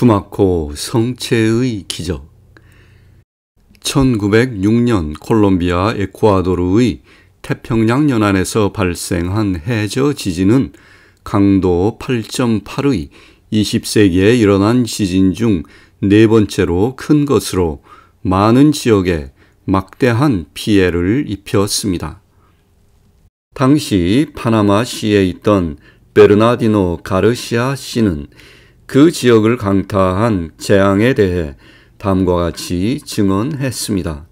투마코 성체의 기적 1906년 콜롬비아 에콰도르의 태평양 연안에서 발생한 해저 지진은 강도 8.8의 20세기에 일어난 지진 중 네 번째로 큰 것으로 많은 지역에 막대한 피해를 입혔습니다. 당시 파나마 시에 있던 베르나디노 가르시아 씨는 그 지역을 강타한 재앙에 대해 다음과 같이 증언했습니다.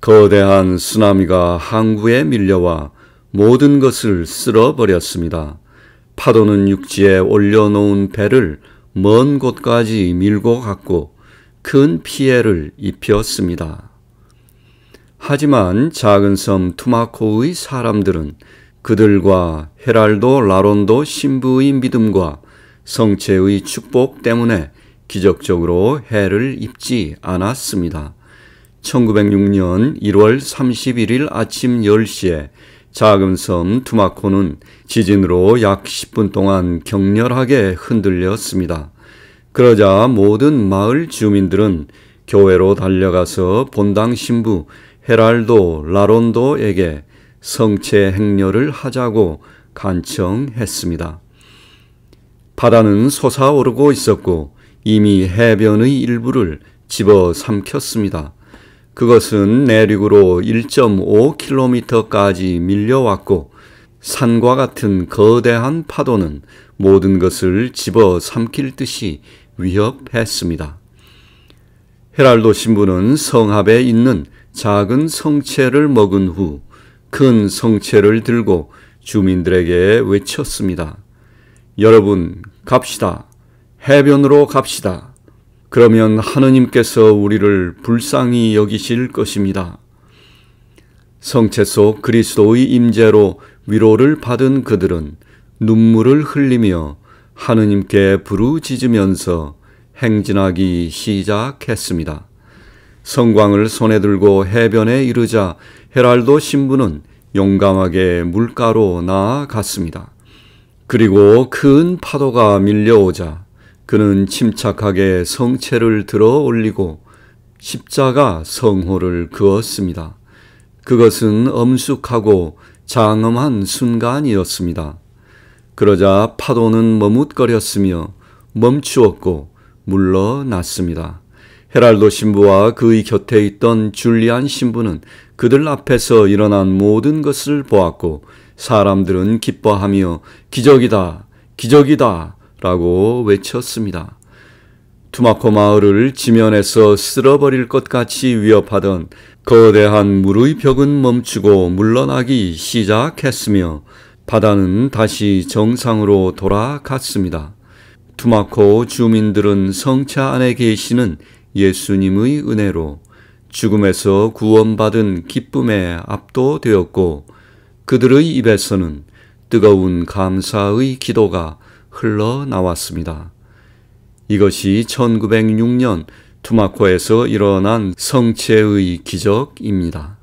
거대한 쓰나미가 항구에 밀려와 모든 것을 쓸어버렸습니다. 파도는 육지에 올려놓은 배를 먼 곳까지 밀고 갔고 큰 피해를 입혔습니다. 하지만 작은 섬 투마코의 사람들은 그들과 헤랄도 라론도 신부의 믿음과 성체의 축복 때문에 기적적으로 해를 입지 않았습니다. 1906년 1월 31일 아침 10시에 작은 섬 투마코는 지진으로 약 10분 동안 격렬하게 흔들렸습니다. 그러자 모든 마을 주민들은 교회로 달려가서 본당 신부 헤랄도 라론도에게 성체 행렬을 하자고 간청했습니다. 바다는 솟아오르고 있었고 이미 해변의 일부를 집어 삼켰습니다. 그것은 내륙으로 1.5km까지 밀려왔고 산과 같은 거대한 파도는 모든 것을 집어 삼킬 듯이 위협했습니다. 헤랄도 신부는 성합에 있는 작은 성체를 먹은 후 큰 성체를 들고 주민들에게 외쳤습니다. 여러분, 갑시다. 해변으로 갑시다. 그러면 하느님께서 우리를 불쌍히 여기실 것입니다. 성체 속 그리스도의 임재로 위로를 받은 그들은 눈물을 흘리며 하느님께 부르짖으면서 행진하기 시작했습니다. 성광을 손에 들고 해변에 이르자 헤랄도 신부는 용감하게 물가로 나아갔습니다. 그리고 큰 파도가 밀려오자 그는 침착하게 성체를 들어 올리고 십자가 성호를 그었습니다. 그것은 엄숙하고 장엄한 순간이었습니다. 그러자 파도는 머뭇거렸으며 멈추었고 물러났습니다. 헤랄도 신부와 그의 곁에 있던 줄리안 신부는 그들 앞에서 일어난 모든 것을 보았고 사람들은 기뻐하며 기적이다, 기적이다 라고 외쳤습니다. 투마코 마을을 지면에서 쓸어버릴 것 같이 위협하던 거대한 물의 벽은 멈추고 물러나기 시작했으며 바다는 다시 정상으로 돌아갔습니다. 투마코 주민들은 성차 안에 계시는 예수님의 은혜로 죽음에서 구원받은 기쁨에 압도되었고 그들의 입에서는 뜨거운 감사의 기도가 흘러나왔습니다. 이것이 1906년 투마코에서 일어난 성체의 기적입니다.